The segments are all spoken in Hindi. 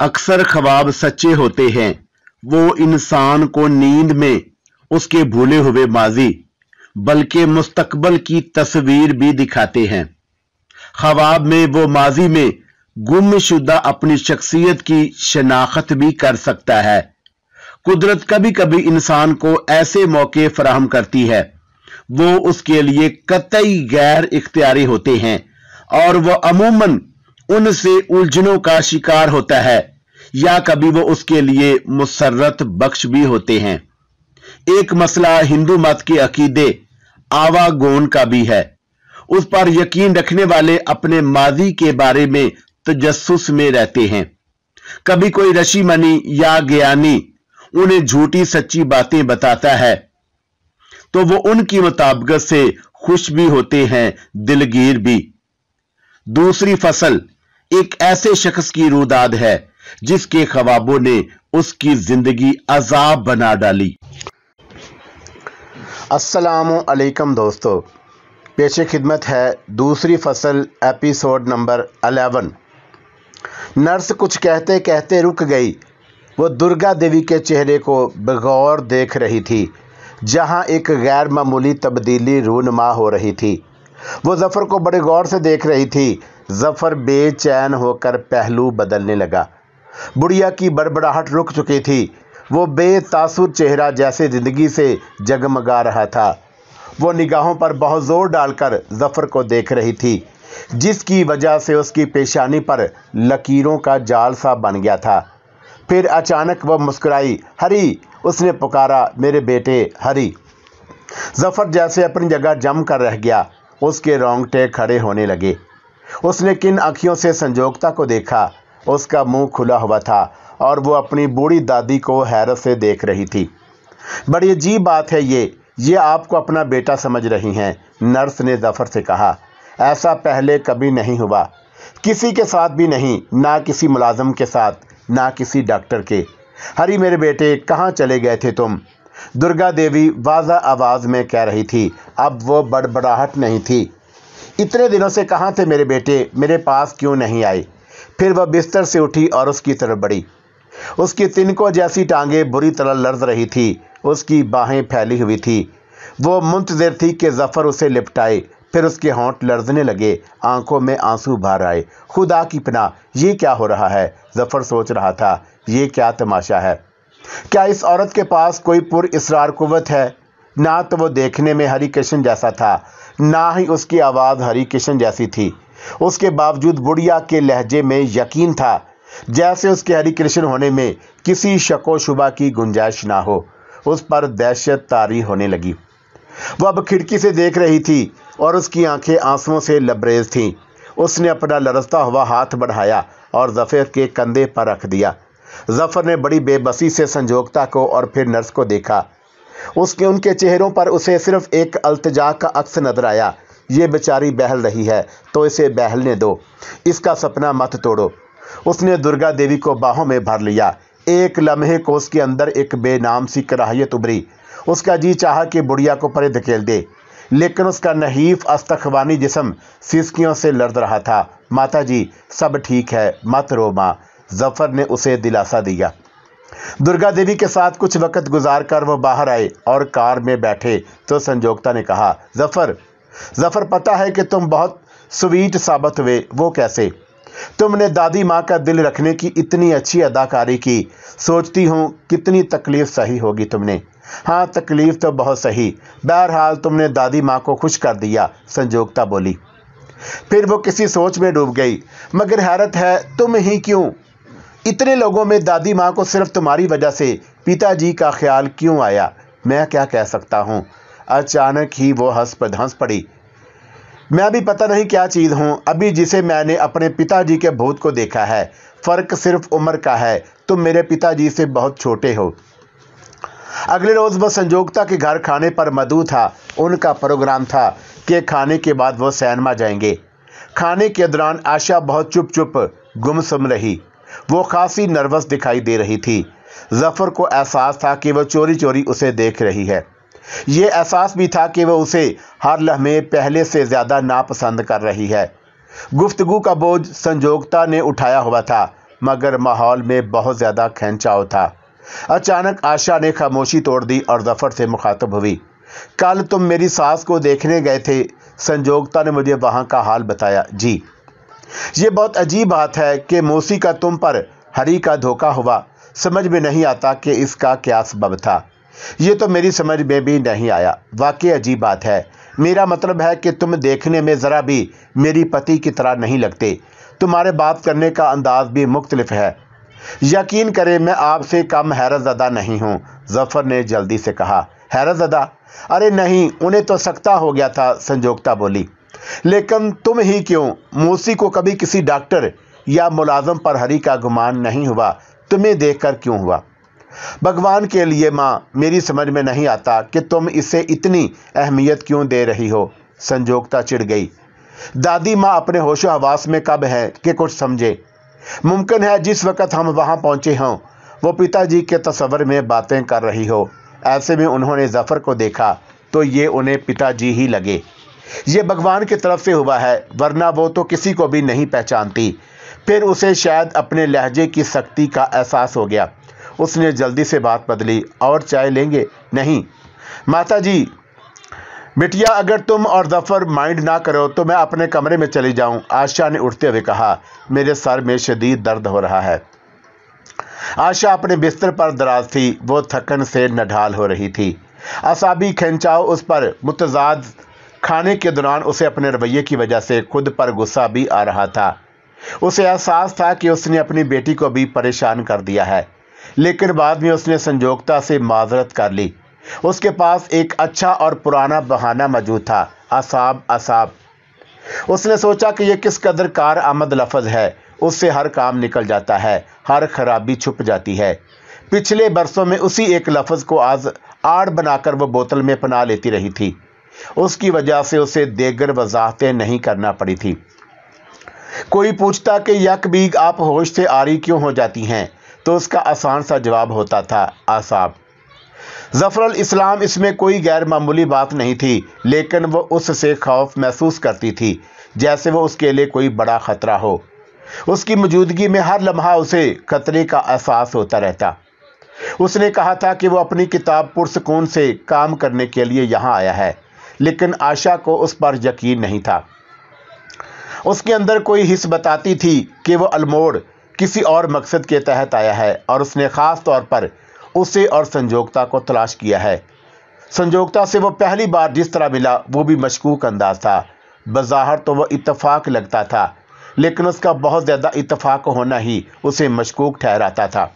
अक्सर ख्वाब सच्चे होते हैं वो इंसान को नींद में उसके भूले हुए माजी बल्कि मुस्तकबल की तस्वीर भी दिखाते हैं ख्वाब में वो माजी में गुमशुदा अपनी शख्सियत की शनाख्त भी कर सकता है कुदरत कभी कभी इंसान को ऐसे मौके फराहम करती है वो उसके लिए कतई गैर इख्तियारी होते हैं और वह अमूमन उनसे उलझनों का शिकार होता है या कभी वो उसके लिए मुसरत बख्श भी होते हैं एक मसला हिंदू मत के अकीदे आवागोन का भी है उस पर यकीन रखने वाले अपने माजी के बारे में तजस्स में रहते हैं कभी कोई रशी मनी या ज्ञानी उन्हें झूठी सच्ची बातें बताता है तो वो उनकी मुताबगत से खुश भी होते हैं दिलगीर भी दूसरी फसल एक ऐसे शख्स की रुदाद है जिसके ख्वाबों ने उसकी जिंदगी अजाब बना डाली असलकम दोस्तों पेशे खिदमत है दूसरी फसल एपिसोड नंबर अलेवन नर्स कुछ कहते कहते रुक गई वो दुर्गा देवी के चेहरे को बगौर देख रही थी जहाँ एक गैर मामूली तब्दीली रूनमा हो रही थी वो जफ़र को बड़े गौर से देख रही थी जफर बेचैन होकर पहलू बदलने लगा बुढ़िया की बड़बड़ाहट रुक चुकी थी वो बेतासुर चेहरा जैसे ज़िंदगी से जगमगा रहा था वो निगाहों पर बहुत जोर डालकर जफर को देख रही थी जिसकी वजह से उसकी पेशानी पर लकीरों का जाल सा बन गया था फिर अचानक वह मुस्कुराई हरी उसने पुकारा मेरे बेटे हरी जफर जैसे अपनी जगह जम कर रह गया उसके रोंगटे खड़े होने लगे उसने किन आँखियों से संजोगता को देखा उसका मुंह खुला हुआ था और वो अपनी बूढ़ी दादी को हैरत से देख रही थी बड़ी अजीब बात है ये ये आपको अपना बेटा समझ रही हैं नर्स ने जफ़र से कहा ऐसा पहले कभी नहीं हुआ किसी के साथ भी नहीं ना किसी मुलाजम के साथ ना किसी डॉक्टर के हरी मेरे बेटे कहाँ चले गए थे तुम दुर्गा देवी वाजा आवाज़ में कह रही थी अब वो बड़बड़ाहट नहीं थी इतने दिनों से कहाँ थे मेरे बेटे मेरे पास क्यों नहीं आए फिर वह बिस्तर से उठी और उसकी तरफ बढ़ी उसकी तिनको जैसी टांगे बुरी तरह लर्ज रही थी उसकी बाहें फैली हुई थी वो मुंतजर थी कि जफ़र उसे लिपटाए फिर उसके होंठ लर्जने लगे आंखों में आंसू भर आए खुदा की पना ये क्या हो रहा है जफ़र सोच रहा था ये क्या तमाशा है क्या इस औरत के पास कोई पुर इसरार कुवत है ना तो वो देखने में हरी कृष्ण जैसा था ना ही उसकी आवाज़ हरी किशन जैसी थी उसके बावजूद बुढ़िया के लहजे में यकीन था जैसे उसके हरी कृष्ण होने में किसी शको शुबा की गुंजाइश ना हो उस पर दहशत तारी होने लगी वह अब खिड़की से देख रही थी और उसकी आंखें आंसुओं से लबरेज थीं उसने अपना लरसता हुआ हाथ बढ़ाया और जफ़र के कंधे पर रख दिया जफ़र ने बड़ी बेबसी से संजोगता को और फिर नर्स को देखा उसके उनके चेहरों पर उसे सिर्फ एक अल्तजा का अक्स नजर आया ये बेचारी बहल रही है तो इसे बहलने दो इसका सपना मत तोड़ो उसने दुर्गा देवी को बाहों में भर लिया एक लम्हे को उसके अंदर एक बेनाम सी कराहियत उभरी उसका जी चाह कि बुढ़िया को परे धकेल दे लेकिन उसका नहीफ अस्तखवानी जिसम सिसकियों से लड़ रहा था माता जी सब ठीक है मत रो माँ जफ़र ने उसे दिलासा दिया दुर्गा देवी के साथ कुछ वक्त गुजार कर वह बाहर आए और कार में बैठे तो संजोगता ने कहा जफर जफर पता है कि तुम बहुत स्वीट साबित हुए वो कैसे तुमने दादी माँ का दिल रखने की इतनी अच्छी अदाकारी की सोचती हूँ कितनी तकलीफ़ सही होगी तुमने हाँ तकलीफ़ तो बहुत सही बहरहाल तुमने दादी माँ को खुश कर दिया संजोगता बोली फिर वो किसी सोच में डूब गई मगर हैरत है तुम ही क्यों इतने लोगों में दादी माँ को सिर्फ तुम्हारी वजह से पिताजी का ख्याल क्यों आया मैं क्या कह सकता हूँ अचानक ही वो हंस हंस पड़ी मैं भी पता नहीं क्या चीज़ हूँ अभी जिसे मैंने अपने पिताजी के भूत को देखा है फ़र्क सिर्फ उम्र का है तुम मेरे पिताजी से बहुत छोटे हो अगले रोज़ वह संजोगता के घर खाने पर मधु था उनका प्रोग्राम था कि खाने के बाद वह सैनमा जाएंगे खाने के दौरान आशा बहुत चुप चुप गुमसुम रही वो खासी नर्वस दिखाई दे रही थी जफर को एहसास था कि वह चोरी चोरी उसे देख रही है यह एहसास भी था कि वह उसे हर लहमे पहले से ज़्यादा नापसंद कर रही है गुफ्तगु का बोझ संजोगता ने उठाया हुआ था मगर माहौल में बहुत ज़्यादा खेचाव था अचानक आशा ने खामोशी तोड़ दी और जफर से मुखातब हुई कल तुम मेरी सास को देखने गए थे संजोगता ने मुझे वहां का हाल बताया जी ये बहुत अजीब बात है कि मौसी का तुम पर हरी का धोखा हुआ समझ में नहीं आता कि इसका क्या सबब था ये तो मेरी समझ में भी नहीं आया वाकई अजीब बात है मेरा मतलब है कि तुम देखने में ज़रा भी मेरी पति की तरह नहीं लगते तुम्हारे बात करने का अंदाज भी मुख्तलिफ है यकीन करें मैं आपसे कम हैरत हैरतजदा नहीं हूँ जफ़र ने जल्दी से कहा हैरत हैरतजदा अरे नहीं उन्हें तो सख्ता हो गया था संजोकता बोली लेकिन तुम ही क्यों मूसी को कभी किसी डॉक्टर या मुलाजम पर हरी का गुमान नहीं हुआ तुम्हें देखकर क्यों हुआ भगवान के लिए माँ मेरी समझ में नहीं आता कि तुम इसे इतनी अहमियत क्यों दे रही हो संजोगता चिड़ गई दादी माँ अपने होशो हवास में कब है कि कुछ समझे मुमकिन है जिस वक्त हम वहाँ पहुँचे हों वो पिताजी के तस्वर में बातें कर रही हो ऐसे में उन्होंने जफ़र को देखा तो ये उन्हें पिताजी ही लगे ये भगवान की तरफ से हुआ है वरना वो तो किसी को भी नहीं पहचानती फिर उसे शायद अपने लहजे की सख्ती का एहसास हो गया उसने जल्दी से बात बदली और चाय लेंगे नहीं माता जी बिटिया अगर तुम और जफर माइंड ना करो तो मैं अपने कमरे में चली जाऊं आशा ने उठते हुए कहा मेरे सर में शदीद दर्द हो रहा है आशा अपने बिस्तर पर दराज थी वो थकन से नढाल हो रही थी असाबी खिंचाव उस पर मुतजाद खाने के दौरान उसे अपने रवैये की वजह से खुद पर गुस्सा भी आ रहा था उसे एहसास था कि उसने अपनी बेटी को भी परेशान कर दिया है लेकिन बाद में उसने संजोगता से माजरत कर ली उसके पास एक अच्छा और पुराना बहाना मौजूद था असाब असाब उसने सोचा कि यह किस कदर कार आमद लफज है उससे हर काम निकल जाता है हर खराबी छुप जाती है पिछले बरसों में उसी एक लफज को आज आड़ बनाकर वह बोतल में पना लेती रही थी उसकी वजह से उसे देगर वजाहतें नहीं करना पड़ी थी कोई पूछता कि यक बीग आप होश से आरी क्यों हो जाती हैं तो उसका आसान सा जवाब होता था आसाब जफरल इस्लाम इसमें कोई गैर मामूली बात नहीं थी लेकिन वह उससे खौफ महसूस करती थी जैसे वह उसके लिए कोई बड़ा ख़तरा हो उसकी मौजूदगी में हर लम्हा उसे खतरे का एहसास होता रहता उसने कहा था कि वह अपनी किताब पुरसकून से काम करने के लिए यहाँ आया है लेकिन आशा को उस पर यकीन नहीं था उसके अंदर कोई हिस्स बताती थी कि वह अलमोड़ किसी और मकसद के तहत आया है और उसने ख़ास तौर पर उसे और संजोगता को तलाश किया है संजोगता से वह पहली बार जिस तरह मिला वो भी मशकूक अंदाज था बाहर तो वह इतफ़ाक़ लगता था लेकिन उसका बहुत ज़्यादा इतफ़ाक़ होना ही उसे मशकूक ठहराता था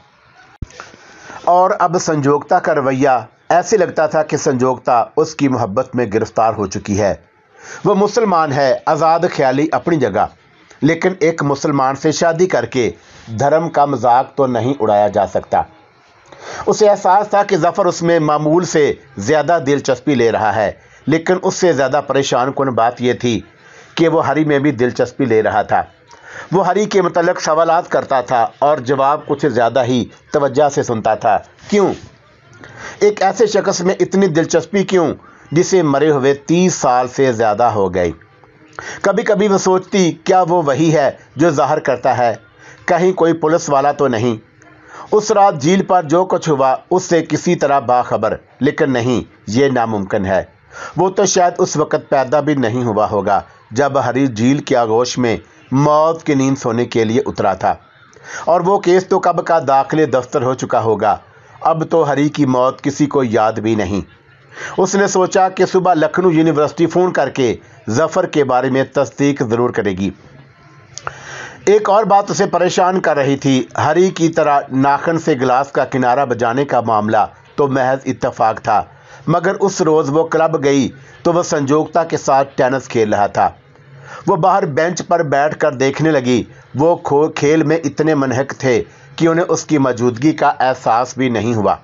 और अब संजोगता का रवैया ऐसे लगता था कि संजोगता उसकी मोहब्बत में गिरफ्तार हो चुकी है वह मुसलमान है आज़ाद ख्याली अपनी जगह लेकिन एक मुसलमान से शादी करके धर्म का मजाक तो नहीं उड़ाया जा सकता उसे एहसास था कि जफ़र उसमें मामूल से ज़्यादा दिलचस्पी ले रहा है लेकिन उससे ज़्यादा परेशान कन बात यह थी कि वो हरी में भी दिलचस्पी ले रहा था वो हरी के मतलब सवाल करता था और जवाब कुछ ज़्यादा ही तवज्जा से सुनता था क्यों एक ऐसे शख्स में इतनी दिलचस्पी क्यों जिसे मरे हुए तीस साल से ज़्यादा हो गई कभी कभी वह सोचती क्या वो वही है जो जाहिर करता है कहीं कोई पुलिस वाला तो नहीं उस रात झील पर जो कुछ हुआ उससे किसी तरह बाखबर लेकिन नहीं ये नामुमकिन है वो तो शायद उस वक़्त पैदा भी नहीं हुआ होगा जब हरी झील के आगोश में मौत की नींद सोने के लिए उतरा था और वो केस तो कब का दाखिले दफ्तर हो चुका होगा अब तो हरी की मौत किसी को याद भी नहीं उसने सोचा कि सुबह लखनऊ यूनिवर्सिटी फ़ोन करके जफ़र के बारे में तस्दीक ज़रूर करेगी एक और बात उसे परेशान कर रही थी हरी की तरह नाखन से गिलास का किनारा बजाने का मामला तो महज इतफाक था मगर उस रोज़ वो क्लब गई तो वह संजोगता के साथ टेनिस खेल रहा था वो बाहर बेंच पर बैठकर देखने लगी वो खो खेल में इतने मनहक थे कि उन्हें उसकी मौजूदगी का एहसास भी नहीं हुआ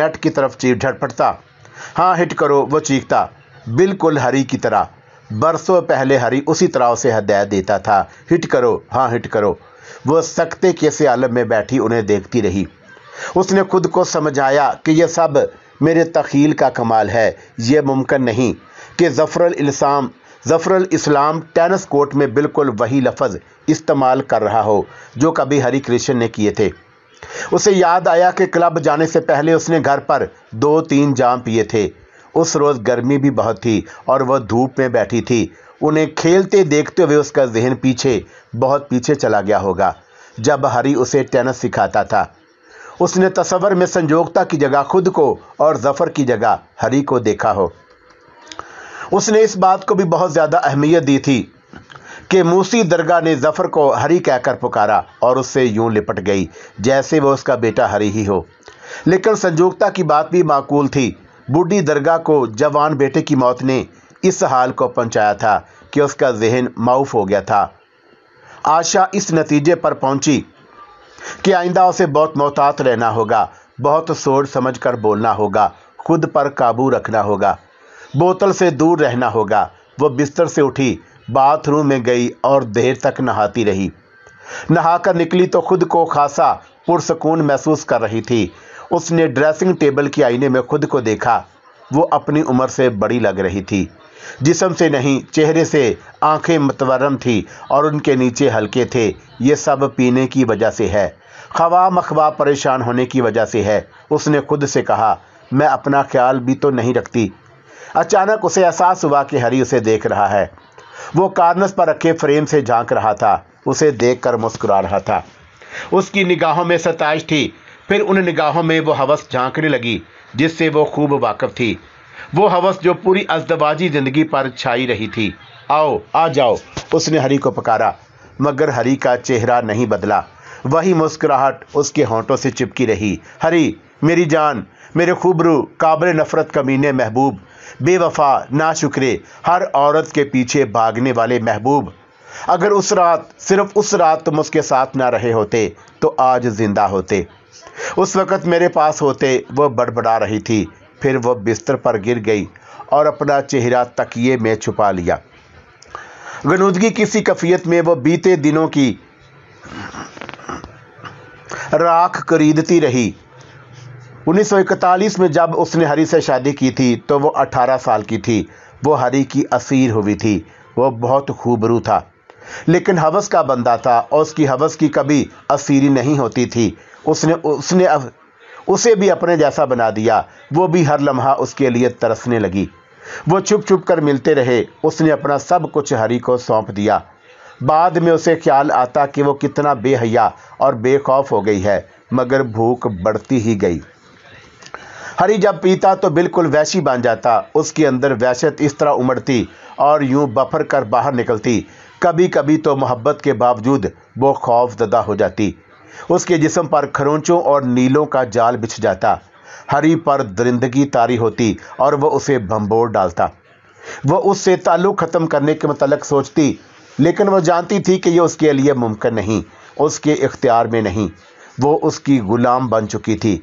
नेट की तरफ चीफ झटपटता हां हिट करो वो चीखता बिल्कुल हरी की तरह बरसों पहले हरी उसी तरह उसे हदायत देता था हिट करो हां हिट करो वो सख्ते कैसे आलम में बैठी उन्हें देखती रही उसने खुद को समझाया कि यह सब मेरे तखील का कमाल है ये मुमकिन नहीं कि जफरल इल्साम जफरल इस्लाम टेनिस कोर्ट में बिल्कुल वही लफज इस्तेमाल कर रहा हो जो कभी हरी कृष्ण ने किए थे उसे याद आया कि क्लब जाने से पहले उसने घर पर दो तीन जाम पिए थे उस रोज़ गर्मी भी बहुत थी और वह धूप में बैठी थी उन्हें खेलते देखते हुए उसका जहन पीछे बहुत पीछे चला गया होगा जब हरी उसे टेनिस सिखाता था उसने तस्वर में संजोगता की जगह खुद को और जफर की जगह हरी को देखा हो उसने इस बात को भी बहुत ज़्यादा अहमियत दी थी कि मूसी दरगाह ने जफर को हरी कहकर पुकारा और उससे यूं लिपट गई जैसे वह उसका बेटा हरी ही हो लेकिन संजोगता की बात भी माकूल थी बूढ़ी दरगाह को जवान बेटे की मौत ने इस हाल को पहुंचाया था कि उसका जहन माउफ हो गया था आशा इस नतीजे पर पहुंची कि आइंदा उसे बहुत मोहतात रहना होगा बहुत सोच समझ कर बोलना होगा खुद पर काबू रखना होगा बोतल से दूर रहना होगा वह बिस्तर से उठी बाथरूम में गई और देर तक नहाती रही नहाकर निकली तो खुद को खासा पुरसकून महसूस कर रही थी उसने ड्रेसिंग टेबल के आईने में खुद को देखा वो अपनी उम्र से बड़ी लग रही थी जिसम से नहीं चेहरे से आंखें मतवरम थी और उनके नीचे हल्के थे ये सब पीने की वजह से है खवा मखवा परेशान होने की वजह से है उसने खुद से कहा मैं अपना ख्याल भी तो नहीं रखती अचानक उसे एहसास हुआ कि हरी उसे देख रहा है वो कार्नस पर रखे फ्रेम से झांक रहा था उसे देखकर मुस्कुरा रहा था उसकी निगाहों में सताइश थी फिर उन निगाहों में वो हवस झांकने लगी जिससे वो खूब वाकफ थी वो हवस जो पूरी अजदबाजी जिंदगी पर छाई रही थी आओ आ जाओ उसने हरी को पकारा मगर हरी का चेहरा नहीं बदला वही मुस्कुराहट उसके होंठों से चिपकी रही हरी मेरी जान मेरे खूबरू काबिल नफरत कमीने महबूब बेवफा ना शुक्रे हर औरत के पीछे भागने वाले महबूब अगर उस रात सिर्फ उस रात तुम उसके साथ ना रहे होते तो आज जिंदा होते उस वक़्त मेरे पास होते वह बड़बड़ा रही थी फिर वह बिस्तर पर गिर गई और अपना चेहरा तकिए में छुपा लिया गनूदगी किसी कफियत में वह बीते दिनों की राख खरीदती रही 1941 में जब उसने हरी से शादी की थी तो वो 18 साल की थी वो हरी की असीर हुई थी वो बहुत खूबरू था लेकिन हवस का बंदा था और उसकी हवस की कभी असीरी नहीं होती थी उसने उसने उसे भी अपने जैसा बना दिया वो भी हर लम्हा उसके लिए तरसने लगी वो छुप छुप कर मिलते रहे उसने अपना सब कुछ हरी को सौंप दिया बाद में उसे ख्याल आता कि वो कितना बेहया और बेखौफ हो गई है मगर भूख बढ़ती ही गई हरी जब पीता तो बिल्कुल वैशी बन जाता उसके अंदर वैशत इस तरह उमड़ती और यूं बफर कर बाहर निकलती कभी कभी तो मोहब्बत के बावजूद वो खौफ ददा हो जाती उसके जिसम पर खरोंचों और नीलों का जाल बिछ जाता हरी पर दरिंदगी तारी होती और वह उसे भंबोर डालता वह उससे ताल्लुक़ ख़त्म करने के मतलब सोचती लेकिन वह जानती थी कि यह उसके लिए मुमकिन नहीं उसके इख्तियार में नहीं वो उसकी गुलाम बन चुकी थी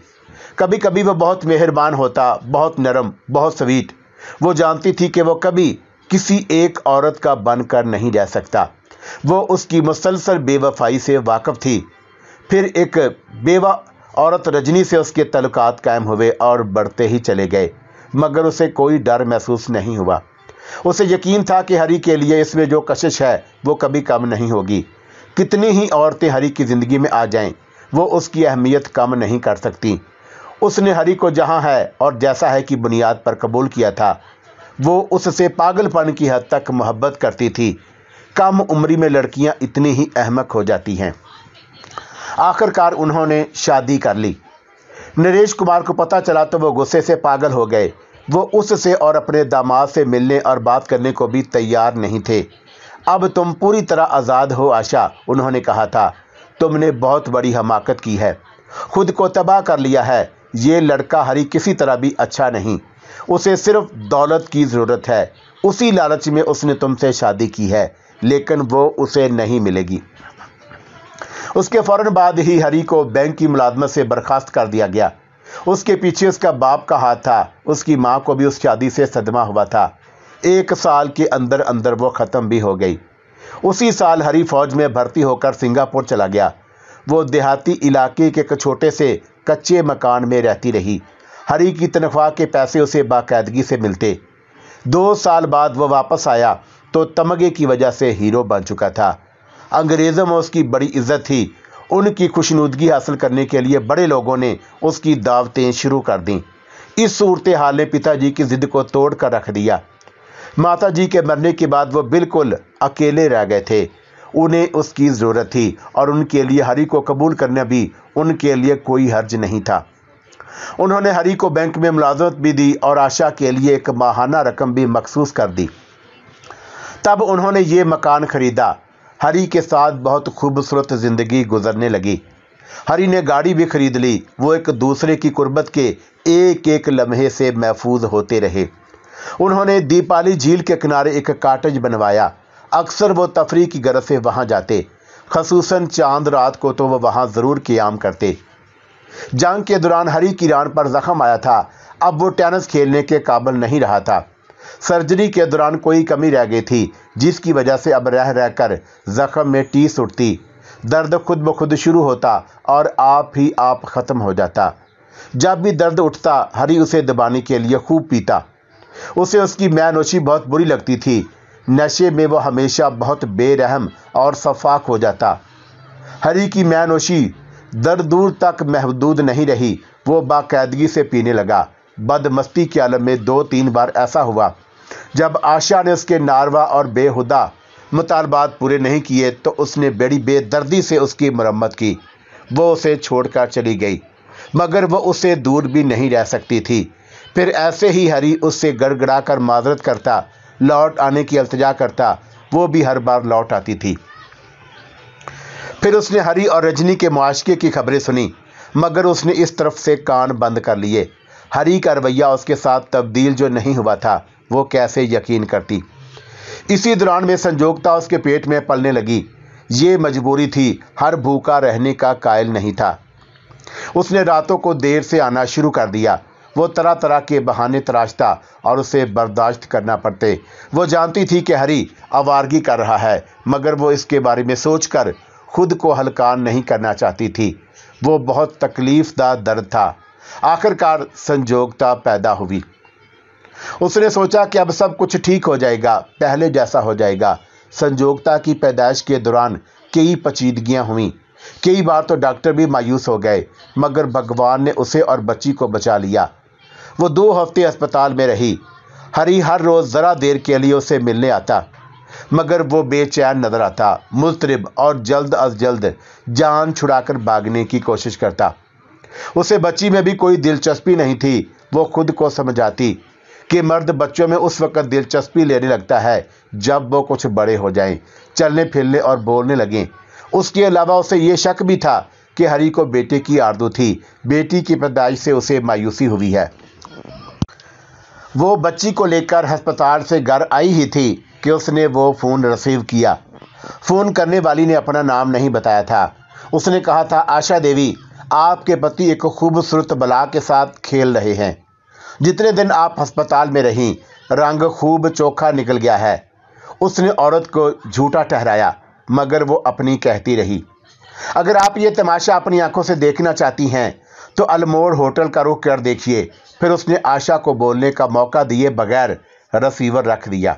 कभी कभी वह बहुत मेहरबान होता बहुत नरम बहुत स्वीट वो जानती थी कि वह कभी किसी एक औरत का बनकर नहीं रह सकता वो उसकी मुसलसल बेवफाई से वाकफ़ थी फिर एक बेवा औरत रजनी से उसके तलुकात कायम हुए और बढ़ते ही चले गए मगर उसे कोई डर महसूस नहीं हुआ उसे यकीन था कि हरी के लिए इसमें जो कशिश है वो कभी कम नहीं होगी कितनी ही औरतें हरी की ज़िंदगी में आ जाएं वो उसकी अहमियत कम नहीं कर सकती उसने हरी को जहाँ है और जैसा है कि बुनियाद पर कबूल किया था वो उससे पागलपन की हद तक मोहब्बत करती थी कम उम्री में लड़कियाँ इतनी ही अहमक हो जाती हैं आखिरकार उन्होंने शादी कर ली नरेश कुमार को पता चला तो वह गुस्से से पागल हो गए वो उससे और अपने दामाद से मिलने और बात करने को भी तैयार नहीं थे अब तुम पूरी तरह आज़ाद हो आशा उन्होंने कहा था तुमने बहुत बड़ी हमाकत की है खुद को तबाह कर लिया है ये लड़का हरी किसी तरह भी अच्छा नहीं उसे सिर्फ दौलत की ज़रूरत है उसी लालच में उसने तुमसे शादी की है लेकिन वो उसे नहीं मिलेगी उसके फौरन बाद ही हरी को बैंक की मुलाजमत से बर्खास्त कर दिया गया उसके पीछे उसका बाप का हाथ था उसकी माँ को भी उस शादी से सदमा हुआ था एक साल के अंदर अंदर वो ख़त्म भी हो गई उसी साल हरी फौज में भर्ती होकर सिंगापुर चला गया वो देहाती इलाके के एक छोटे से कच्चे मकान में रहती रही हरी की तनख्वाह के पैसे उसे बाकायदगी से मिलते दो साल बाद वह वापस आया तो तमगे की वजह से हीरो बन चुका था अंग्रेज़ों में उसकी बड़ी इज्जत थी उनकी खुशनुदगी हासिल करने के लिए बड़े लोगों ने उसकी दावतें शुरू कर दी इस सूरत हाल ने पिताजी की ज़िद को तोड़ कर रख दिया माता जी के मरने के बाद वो बिल्कुल अकेले रह गए थे उन्हें उसकी ज़रूरत थी और उनके लिए हरी को कबूल करना भी उनके लिए कोई हर्ज नहीं था उन्होंने हरी को बैंक में मुलाजमत भी दी और आशा के लिए एक माहाना रकम भी मखसूस कर दी तब उन्होंने ये मकान ख़रीदा हरी के साथ बहुत खूबसूरत ज़िंदगी गुजरने लगी हरी ने गाड़ी भी खरीद ली वो एक दूसरे की कुर्बत के एक एक लम्हे से महफूज होते रहे उन्होंने दीपाली झील के किनारे एक काटेज बनवाया अक्सर वो तफरी की गरज से वहाँ जाते खसूस चांद रात को तो वह वहाँ ज़रूर क्याम करते जंग के दौरान हरी की रान पर जख्म आया था अब वो टेनिस खेलने के काबल नहीं रहा था सर्जरी के दौरान कोई कमी रह गई थी जिसकी वजह से अब रह रहकर जख्म में टीस उठती दर्द खुद ब खुद शुरू होता और आप ही आप ख़त्म हो जाता जब भी दर्द उठता हरी उसे दबाने के लिए खूब पीता उसे उसकी मैनोशी बहुत बुरी लगती थी नशे में वह हमेशा बहुत बेरहम और शफाक हो जाता हरी की मैनोशी दर दूर तक महदूद नहीं रही वो बाकायदगी से पीने लगा बदमस्ती के आलम में दो तीन बार ऐसा हुआ जब आशा ने उसके नारवा और बेहुदा मुतालबात पूरे नहीं किए तो उसने बड़ी बेदर्दी से उसकी मरम्मत की वो उसे छोड़कर चली गई मगर वो उसे दूर भी नहीं रह सकती थी फिर ऐसे ही हरी उससे गड़गड़ा कर माजरत करता लौट आने की अल्तजा करता वो भी हर बार लौट आती थी फिर उसने हरी और रजनी के मुआशके की खबरें सुनी मगर उसने इस तरफ से कान बंद कर लिए हरी का रवैया उसके साथ तब्दील जो नहीं हुआ था वो कैसे यकीन करती इसी दौरान में संजोगता उसके पेट में पलने लगी ये मजबूरी थी हर भूखा रहने का कायल नहीं था उसने रातों को देर से आना शुरू कर दिया वो तरह तरह के बहाने तराशता और उसे बर्दाश्त करना पड़ते वो जानती थी कि हरी आवारगी कर रहा है मगर वो इसके बारे में सोचकर खुद को हलकान नहीं करना चाहती थी वो बहुत तकलीफ़ दर्द था आखिरकार संजोगता पैदा हुई उसने सोचा कि अब सब कुछ ठीक हो जाएगा पहले जैसा हो जाएगा संजोगता की पैदाइश के दौरान कई पचीदगियां हुई कई बार तो डॉक्टर भी मायूस हो गए मगर भगवान ने उसे और बच्ची को बचा लिया वो दो हफ्ते अस्पताल में रही हरी हर रोज़ ज़रा देर के लिए उसे मिलने आता मगर वो बेचैन नजर आता मुस्तरब और जल्द अज जल्द जान छुड़ाकर भागने की कोशिश करता उसे बच्ची में भी कोई दिलचस्पी नहीं थी वो खुद को समझाती कि मर्द बच्चों में उस वक़्त दिलचस्पी लेने लगता है जब वो कुछ बड़े हो जाएं, चलने फिरने और बोलने लगें उसके अलावा उसे ये शक भी था कि हरी को बेटे की आरदू थी बेटी की पैदाइश से उसे मायूसी हुई है वो बच्ची को लेकर अस्पताल से घर आई ही थी कि उसने वो फ़ोन रिसीव किया फ़ोन करने वाली ने अपना नाम नहीं बताया था उसने कहा था आशा देवी आपके पति एक खूबसूरत बला के साथ खेल रहे हैं जितने दिन आप अस्पताल में रहीं रंग खूब चोखा निकल गया है उसने औरत को झूठा ठहराया मगर वो अपनी कहती रही अगर आप ये तमाशा अपनी आंखों से देखना चाहती हैं तो अलमोड़ होटल का रुख कर देखिए फिर उसने आशा को बोलने का मौका दिए बगैर रसीवर रख दिया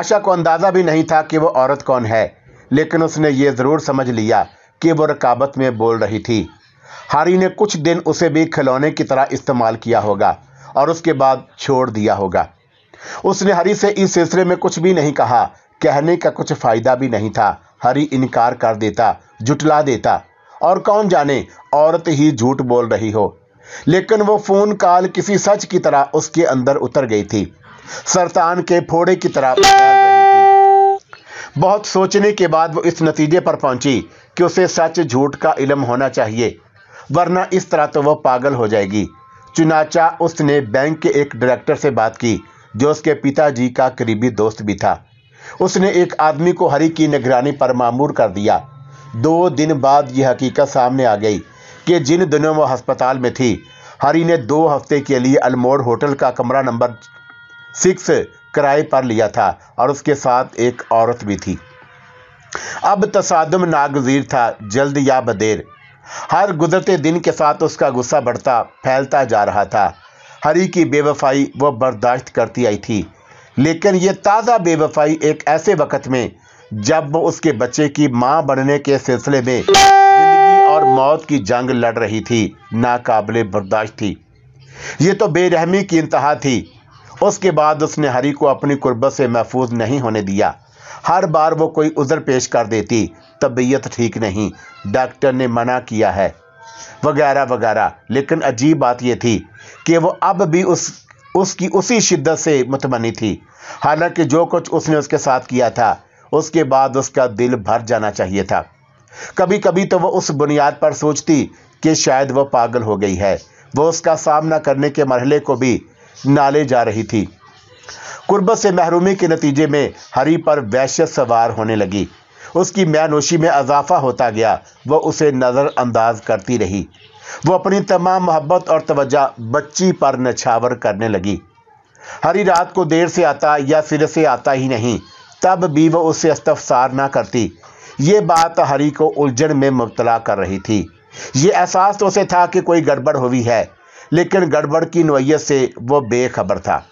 आशा को अंदाज़ा भी नहीं था कि वो औरत कौन है लेकिन उसने ये ज़रूर समझ लिया कि वो रकाबत में बोल रही थी हारी ने कुछ दिन उसे भी खिलौने की तरह इस्तेमाल किया होगा और उसके बाद छोड़ दिया होगा उसने हरी से इस सिलसिले में कुछ भी नहीं कहा कहने का कुछ फायदा भी नहीं था हरी इनकार कर देता जुटला देता और कौन जाने औरत ही झूठ बोल रही हो लेकिन वो फोन कॉल किसी सच की तरह उसके अंदर उतर गई थी सरतान के फोड़े की तरह रही थी बहुत सोचने के बाद वो इस नतीजे पर पहुंची कि उसे सच झूठ का इलम होना चाहिए वरना इस तरह तो वह पागल हो जाएगी चुनाचा उसने बैंक के एक डायरेक्टर से बात की जो उसके पिताजी का करीबी दोस्त भी था उसने एक आदमी को हरी की निगरानी पर मामूर कर दिया दो दिन बाद यह हकीकत सामने आ गई कि जिन दिनों वह अस्पताल में थी हरी ने दो हफ्ते के लिए अलमोड़ होटल का कमरा नंबर सिक्स किराए पर लिया था और उसके साथ एक औरत भी थी अब तसादम नागजीर था जल्द या बदेर हर गुजरते दिन के साथ उसका गुस्सा बढ़ता फैलता जा रहा था हरी की बेवफाई वह बर्दाश्त करती आई थी लेकिन ये ताज़ा बेवफाई एक ऐसे वक्त में जब वो उसके बच्चे की मां बनने के सिलसिले में जिंदगी और मौत की जंग लड़ रही थी नाकाबले बर्दाश्त थी ये तो बेरहमी की इंतहा थी उसके बाद उसने हरी को अपनी कुर्बत से महफूज नहीं होने दिया हर बार वो कोई उज़र पेश कर देती तबीयत ठीक नहीं डॉक्टर ने मना किया है वगैरह वगैरह लेकिन अजीब बात यह थी कि वो अब भी उस उसकी उसी शिद्दत से मतमनी थी हालांकि जो कुछ उसने उसके साथ किया था उसके बाद उसका दिल भर जाना चाहिए था कभी कभी तो वह उस बुनियाद पर सोचती कि शायद वह पागल हो गई है वह उसका सामना करने के मरहले को भी नाले जा रही थी कुर्बत से महरूमी के नतीजे में हरी पर वैश्य सवार होने लगी उसकी मैनोशी में अजाफा होता गया वह उसे नज़रअंदाज करती रही वो अपनी तमाम मोहब्बत और तवज्जा बच्ची पर नछावर करने लगी हरी रात को देर से आता या फिर से आता ही नहीं तब भी वह उससे इस्तफसार ना करती ये बात हरी को उलझन में मुबतला कर रही थी ये एहसास तो उसे था कि कोई गड़बड़ हुई है लेकिन गड़बड़ की नोयत से वह बेखबर था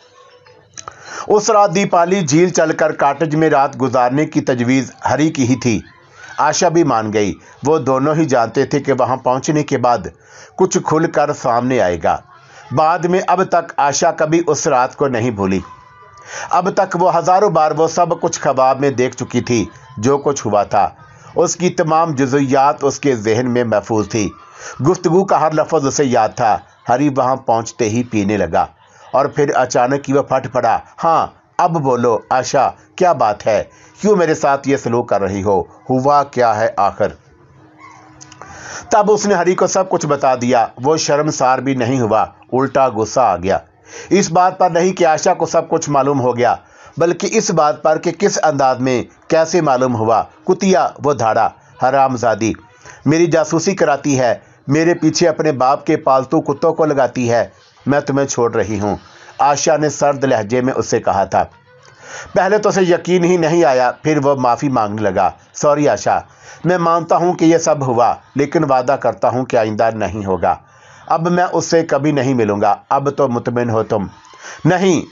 उस रात दीपाली झील चलकर काटेज में रात गुजारने की तजवीज़ हरी की ही थी आशा भी मान गई वो दोनों ही जानते थे कि वहां पहुंचने के बाद कुछ खुलकर सामने आएगा बाद में अब तक आशा कभी उस रात को नहीं भूली अब तक वो हज़ारों बार वो सब कुछ खबाब में देख चुकी थी जो कुछ हुआ था उसकी तमाम जजुयात उसके जहन में महफूज थी गुफ्तगु का हर लफज उसे याद था हरी वहां पहुंचते ही पीने लगा और फिर अचानक ही वह फट पड़ा हाँ अब बोलो आशा क्या बात है क्यों मेरे साथ ये सलूक कर रही हो हुआ क्या है आखिर तब उसने हरी को सब कुछ बता दिया वो शर्मसार भी नहीं हुआ उल्टा गुस्सा आ गया इस बात पर नहीं कि आशा को सब कुछ मालूम हो गया बल्कि इस बात पर कि किस अंदाज में कैसे मालूम हुआ कुतिया वो धाड़ा हरामजादी मेरी जासूसी कराती है मेरे पीछे अपने बाप के पालतू कुत्तों को लगाती है मैं तुम्हें छोड़ रही हूँ आशा ने सर्द लहजे में उससे कहा था पहले तो उसे यकीन ही नहीं आया फिर वह माफ़ी मांगने लगा सॉरी आशा मैं मानता हूँ कि यह सब हुआ लेकिन वादा करता हूँ कि आइंदा नहीं होगा अब मैं उससे कभी नहीं मिलूँगा अब तो मुतमिन हो तुम नहीं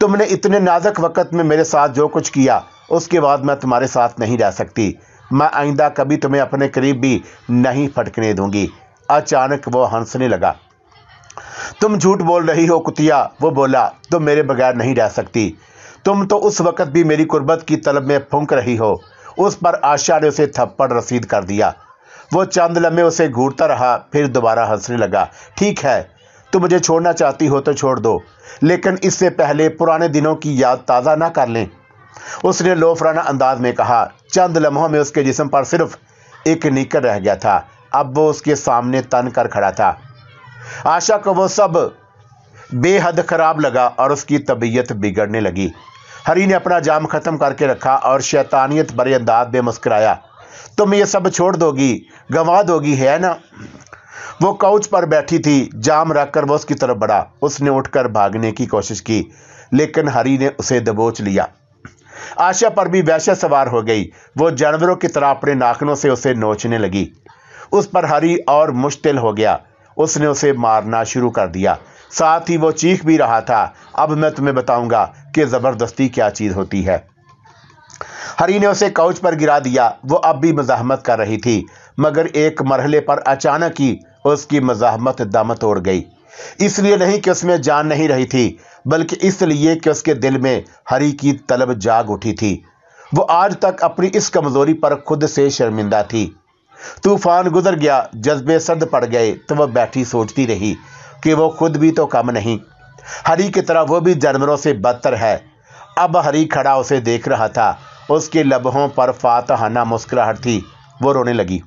तुमने इतने नाजुक वक़्त में मेरे साथ जो कुछ किया उसके बाद मैं तुम्हारे साथ नहीं रह सकती मैं आइंदा कभी तुम्हें अपने करीब भी नहीं फटकने दूंगी अचानक वो हंसने लगा तुम झूठ बोल रही हो कुतिया वो बोला तुम मेरे बगैर नहीं रह सकती तुम तो उस वक़्त भी मेरी कुर्बत की तलब में फूंक रही हो उस पर आशा ने उसे थप्पड़ रसीद कर दिया वो चंद लम्हे उसे घूरता रहा फिर दोबारा हंसने लगा ठीक है तुम मुझे छोड़ना चाहती हो तो छोड़ दो लेकिन इससे पहले पुराने दिनों की याद ताज़ा ना कर लें उसने लोफराना अंदाज में कहा चंद लम्हों में उसके जिसम पर सिर्फ एक निकर रह गया था अब वो उसके सामने तन कर खड़ा था आशा को वो सब बेहद खराब लगा और उसकी तबीयत बिगड़ने लगी हरी ने अपना जाम खत्म करके रखा और शैतानियत बड़े अंदाज में मुस्कराया तुम ये सब छोड़ दोगी गंवा दोगी है ना वो काउच पर बैठी थी जाम रखकर वह उसकी तरफ बढ़ा उसने उठकर भागने की कोशिश की लेकिन हरी ने उसे दबोच लिया आशा पर भी वैश्य सवार हो गई वो जानवरों की तरह अपने नाखनों से उसे नोचने लगी उस पर हरी और मुश्तिल हो गया उसने उसे मारना शुरू कर दिया साथ ही वो चीख भी रहा था अब मैं तुम्हें बताऊंगा कि ज़बरदस्ती क्या चीज़ होती है हरी ने उसे काउच पर गिरा दिया वो अब भी मजाहमत कर रही थी मगर एक मरहले पर अचानक ही उसकी मजाहमत दम तोड़ गई इसलिए नहीं कि उसमें जान नहीं रही थी बल्कि इसलिए कि उसके दिल में हरी की तलब जाग उठी थी वो आज तक अपनी इस कमज़ोरी पर खुद से शर्मिंदा थी तूफान गुजर गया जज्बे सर्द पड़ गए तो वह बैठी सोचती रही कि वो खुद भी तो कम नहीं हरी की तरह वो भी जानवरों से बदतर है अब हरी खड़ा उसे देख रहा था उसके लबहों पर फातहाना मुस्कुराहट थी वो रोने लगी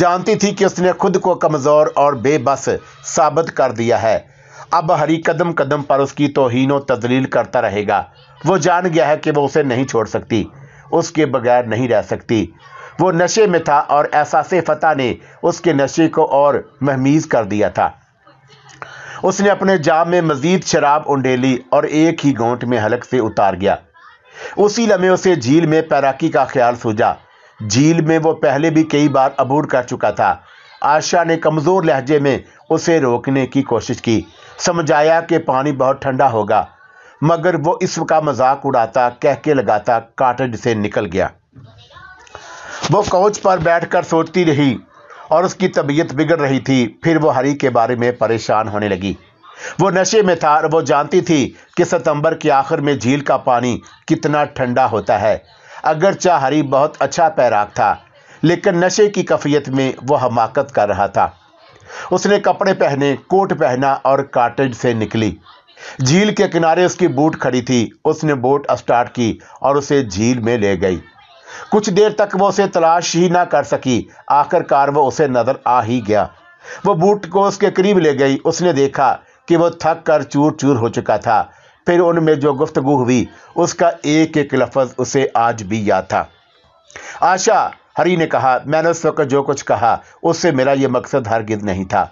जानती थी कि उसने खुद को कमज़ोर और बेबस साबित कर दिया है अब हरी कदम कदम पर उसकी तोहन तजलील करता रहेगा वो जान गया है कि वो उसे नहीं छोड़ सकती उसके बगैर नहीं रह सकती वो नशे में था और एहसास फतेह ने उसके नशे को और महमीज़ कर दिया था उसने अपने जाम में मज़ीद शराब उंडेली और एक ही गोंट में हलक से उतार गया उसी लम्हे उसे झील में पैराकी का ख्याल सूझा झील में वो पहले भी कई बार अबूर कर चुका था आशा ने कमज़ोर लहजे में उसे रोकने की कोशिश की समझाया कि पानी बहुत ठंडा होगा मगर वो इसका मजाक उड़ाता कहके लगाता काटज से निकल गया वो कोच पर बैठकर सोचती रही और उसकी तबीयत बिगड़ रही थी फिर वो हरी के बारे में परेशान होने लगी वो नशे में था और वो जानती थी कि सितंबर के आखिर में झील का पानी कितना ठंडा होता है अगरचा हरी बहुत अच्छा पैराक था लेकिन नशे की कफियत में वो हमाकत कर रहा था उसने कपड़े पहने कोट पहना और काटेज से निकली झील के किनारे उसकी बोट खड़ी थी उसने बोट स्टार्ट की और उसे झील में ले गई कुछ देर तक वह उसे तलाश ही ना कर सकी आखिरकार वह उसे नजर आ ही गया वह बूट को उसके करीब ले गई उसने देखा कि वह थक कर चूर चूर हो चुका था फिर उनमें जो गुफ्तगु हुई उसका एक एक लफज उसे आज भी याद था आशा हरी ने कहा मैंने उस वक्त जो कुछ कहा उससे मेरा यह मकसद गिद नहीं था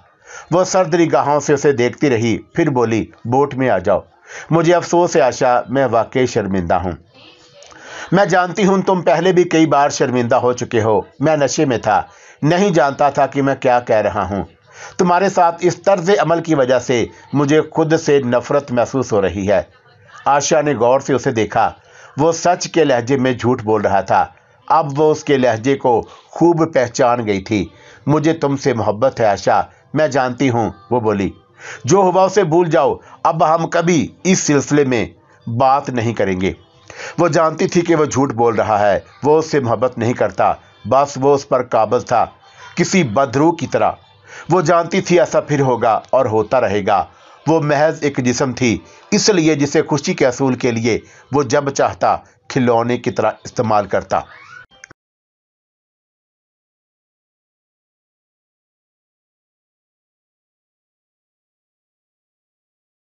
वह सर्द निगाहों से उसे देखती रही फिर बोली बोट में आ जाओ मुझे अफसोस है आशा मैं वाकई शर्मिंदा हूँ मैं जानती हूं तुम पहले भी कई बार शर्मिंदा हो चुके हो मैं नशे में था नहीं जानता था कि मैं क्या कह रहा हूं तुम्हारे साथ इस तर्ज अमल की वजह से मुझे खुद से नफरत महसूस हो रही है आशा ने गौर से उसे देखा वो सच के लहजे में झूठ बोल रहा था अब वो उसके लहजे को खूब पहचान गई थी मुझे तुमसे मोहब्बत है आशा मैं जानती हूँ वो बोली जो हुआ उसे भूल जाओ अब हम कभी इस सिलसिले में बात नहीं करेंगे वो जानती थी कि वह झूठ बोल रहा है वो उससे मोहब्बत नहीं करता बस वो उस पर काबज था किसी बदरू की तरह वो जानती थी ऐसा फिर होगा और होता रहेगा वो महज एक जिसम थी इसलिए जिसे खुशी के असूल के लिए वो जब चाहता खिलौने की तरह इस्तेमाल करता